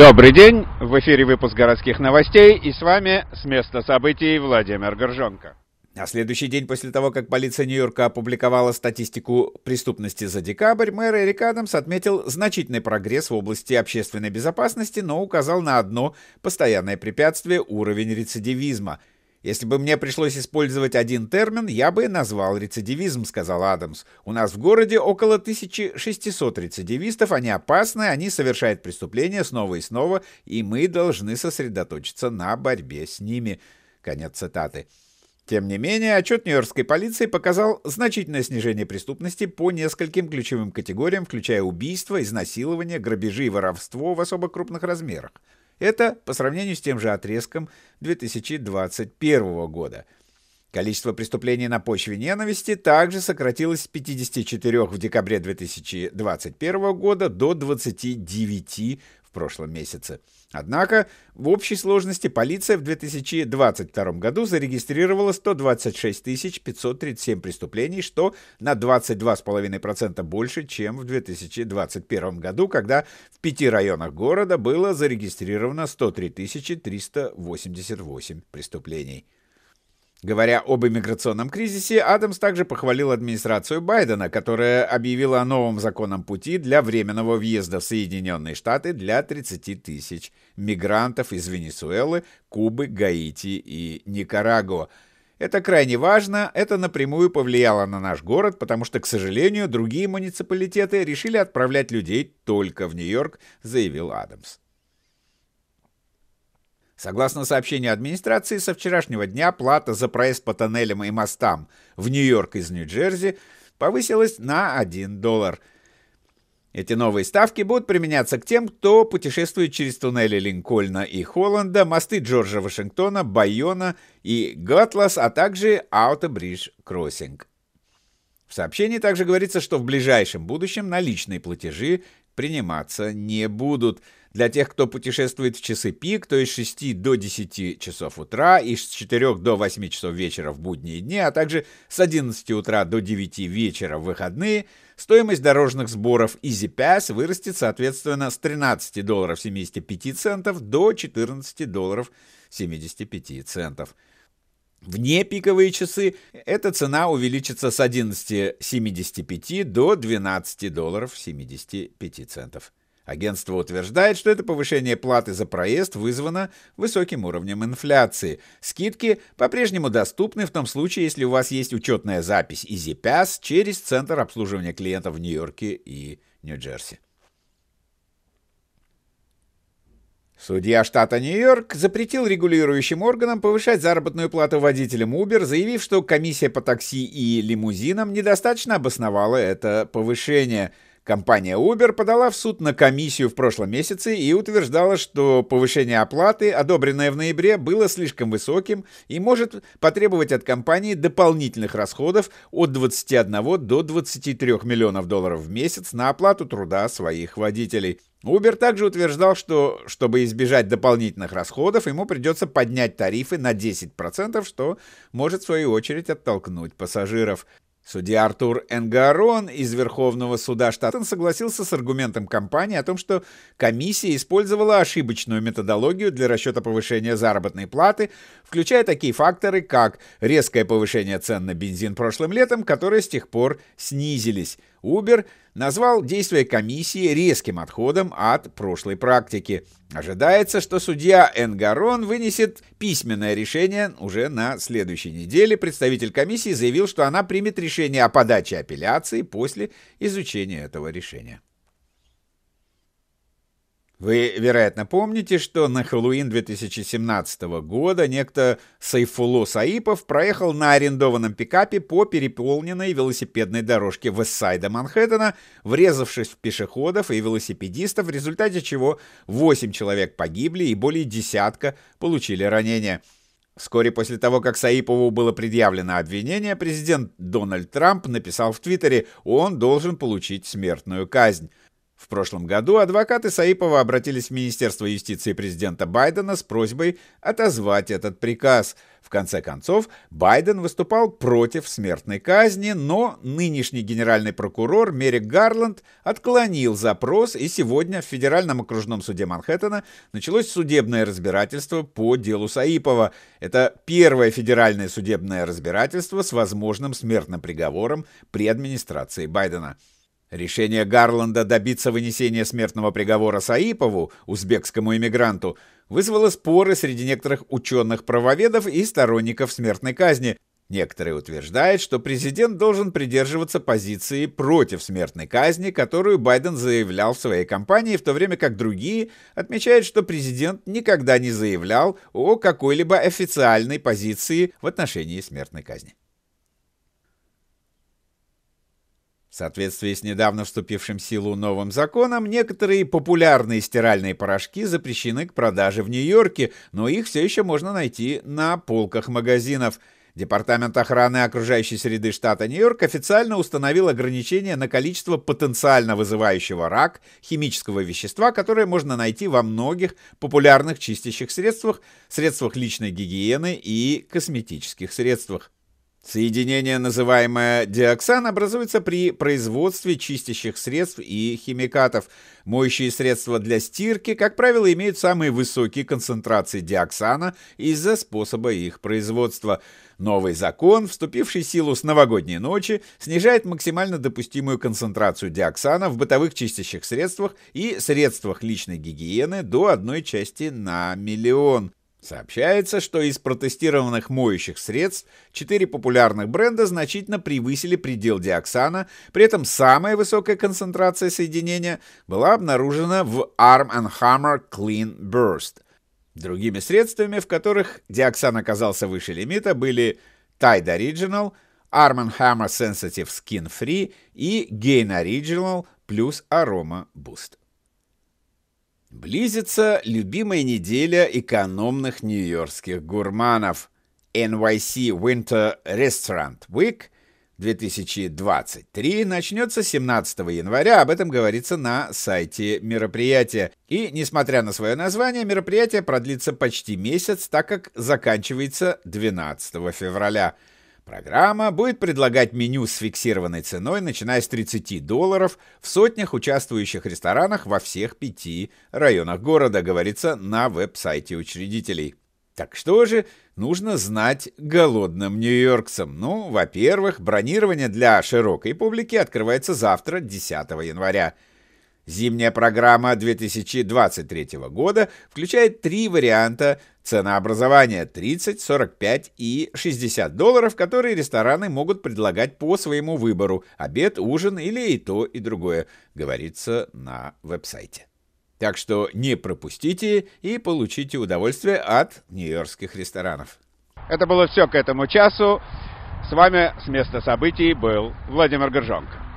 Добрый день! В эфире выпуск городских новостей и с вами с места событий Владимир Горжонко. На следующий день после того, как полиция Нью-Йорка опубликовала статистику преступности за декабрь, мэр Эрик Адамс отметил значительный прогресс в области общественной безопасности, но указал на одно постоянное препятствие – уровень рецидивизма – «Если бы мне пришлось использовать один термин, я бы назвал рецидивизм», — сказал Адамс. «У нас в городе около 1600 рецидивистов, они опасны, они совершают преступления снова и снова, и мы должны сосредоточиться на борьбе с ними». Конец цитаты. Тем не менее, отчет Нью-Йоркской полиции показал значительное снижение преступности по нескольким ключевым категориям, включая убийства, изнасилования, грабежи и воровство в особо крупных размерах. Это по сравнению с тем же отрезком 2021 года. Количество преступлений на почве ненависти также сократилось с 54 в декабре 2021 года до 29 в прошлом месяце. Однако в общей сложности полиция в 2022 году зарегистрировала 126 537 преступлений, что на 22,5% больше, чем в 2021 году, когда в пяти районах города было зарегистрировано 103 388 преступлений. Говоря об иммиграционном кризисе, Адамс также похвалил администрацию Байдена, которая объявила о новом законном пути для временного въезда в Соединенные Штаты для 30 тысяч мигрантов из Венесуэлы, Кубы, Гаити и Никарагуа. Это крайне важно, это напрямую повлияло на наш город, потому что, к сожалению, другие муниципалитеты решили отправлять людей только в Нью-Йорк, заявил Адамс. Согласно сообщению администрации, со вчерашнего дня плата за проезд по тоннелям и мостам в Нью-Йорк из Нью-Джерси повысилась на 1 доллар. Эти новые ставки будут применяться к тем, кто путешествует через туннели Линкольна и Холланда, мосты Джорджа Вашингтона, Байона и Гатлас, а также Аутобридж Кроссинг. В сообщении также говорится, что в ближайшем будущем наличные платежи приниматься не будут. Для тех, кто путешествует в часы пик, то есть с 6 до 10 часов утра и с 4 до 8 часов вечера в будние дни, а также с 11 утра до 9 вечера в выходные, стоимость дорожных сборов Easy Pass вырастет, соответственно, с 13 долларов 75 центов до 14 долларов 75 центов. Вне пиковые часы эта цена увеличится с 11,75 до 12 долларов 75 центов. Агентство утверждает, что это повышение платы за проезд вызвано высоким уровнем инфляции. Скидки по-прежнему доступны в том случае, если у вас есть учетная запись EasyPass через Центр обслуживания клиентов в Нью-Йорке и Нью-Джерси. Судья штата Нью-Йорк запретил регулирующим органам повышать заработную плату водителям Uber, заявив, что комиссия по такси и лимузинам недостаточно обосновала это повышение – Компания Uber подала в суд на комиссию в прошлом месяце и утверждала, что повышение оплаты, одобренное в ноябре, было слишком высоким и может потребовать от компании дополнительных расходов от 21 до 23 миллионов долларов в месяц на оплату труда своих водителей. Uber также утверждал, что чтобы избежать дополнительных расходов, ему придется поднять тарифы на 10%, что может в свою очередь оттолкнуть пассажиров. Судья Артур Энгарон из Верховного суда штата согласился с аргументом компании о том, что комиссия использовала ошибочную методологию для расчета повышения заработной платы, включая такие факторы, как резкое повышение цен на бензин прошлым летом, которые с тех пор снизились, Uber – назвал действия комиссии резким отходом от прошлой практики. Ожидается, что судья Энгарон вынесет письменное решение уже на следующей неделе. Представитель комиссии заявил, что она примет решение о подаче апелляции после изучения этого решения. Вы, вероятно, помните, что на Хэллоуин 2017 года некто Сайфулу Саипов проехал на арендованном пикапе по переполненной велосипедной дорожке Вестсайда Манхэттена, врезавшись в пешеходов и велосипедистов, в результате чего 8 человек погибли и более десятка получили ранения. Вскоре после того, как Саипову было предъявлено обвинение, президент Дональд Трамп написал в Твиттере, он должен получить смертную казнь. В прошлом году адвокаты Саипова обратились в Министерство юстиции президента Байдена с просьбой отозвать этот приказ. В конце концов, Байден выступал против смертной казни, но нынешний генеральный прокурор Мерик Гарланд отклонил запрос, и сегодня в Федеральном окружном суде Манхэттена началось судебное разбирательство по делу Саипова. Это первое федеральное судебное разбирательство с возможным смертным приговором при администрации Байдена. Решение Гарланда добиться вынесения смертного приговора Саипову, узбекскому эмигранту, вызвало споры среди некоторых ученых-правоведов и сторонников смертной казни. Некоторые утверждают, что президент должен придерживаться позиции против смертной казни, которую Байден заявлял в своей кампании, в то время как другие отмечают, что президент никогда не заявлял о какой-либо официальной позиции в отношении смертной казни. В соответствии с недавно вступившим в силу новым законом, некоторые популярные стиральные порошки запрещены к продаже в Нью-Йорке, но их все еще можно найти на полках магазинов. Департамент охраны окружающей среды штата Нью-Йорк официально установил ограничение на количество потенциально вызывающего рак химического вещества, которое можно найти во многих популярных чистящих средствах, средствах личной гигиены и косметических средствах. Соединение, называемое диоксан, образуется при производстве чистящих средств и химикатов. Моющие средства для стирки, как правило, имеют самые высокие концентрации диоксана из-за способа их производства. Новый закон, вступивший в силу с новогодней ночи, снижает максимально допустимую концентрацию диоксана в бытовых чистящих средствах и средствах личной гигиены до одной части на миллион. Сообщается, что из протестированных моющих средств четыре популярных бренда значительно превысили предел диоксана, при этом самая высокая концентрация соединения была обнаружена в Arm Hammer Clean Burst. Другими средствами, в которых диоксан оказался выше лимита, были Tide Original, Arm Hammer Sensitive Skin Free и Gain Original плюс Aroma Boost. Близится любимая неделя экономных нью-йоркских гурманов NYC Winter Restaurant Week 2023 начнется 17 января, об этом говорится на сайте мероприятия. И, несмотря на свое название, мероприятие продлится почти месяц, так как заканчивается 12 февраля – Программа будет предлагать меню с фиксированной ценой, начиная с 30 долларов, в сотнях участвующих ресторанах во всех пяти районах города, говорится на веб-сайте учредителей. Так что же нужно знать голодным нью-йоркцам? Ну, во-первых, бронирование для широкой публики открывается завтра, 10 января. Зимняя программа 2023 года включает три варианта Ценообразование 30, 45 и 60 долларов, которые рестораны могут предлагать по своему выбору – обед, ужин или и то, и другое, говорится на веб-сайте. Так что не пропустите и получите удовольствие от нью-йоркских ресторанов. Это было все к этому часу. С вами с места событий был Владимир Горжонко.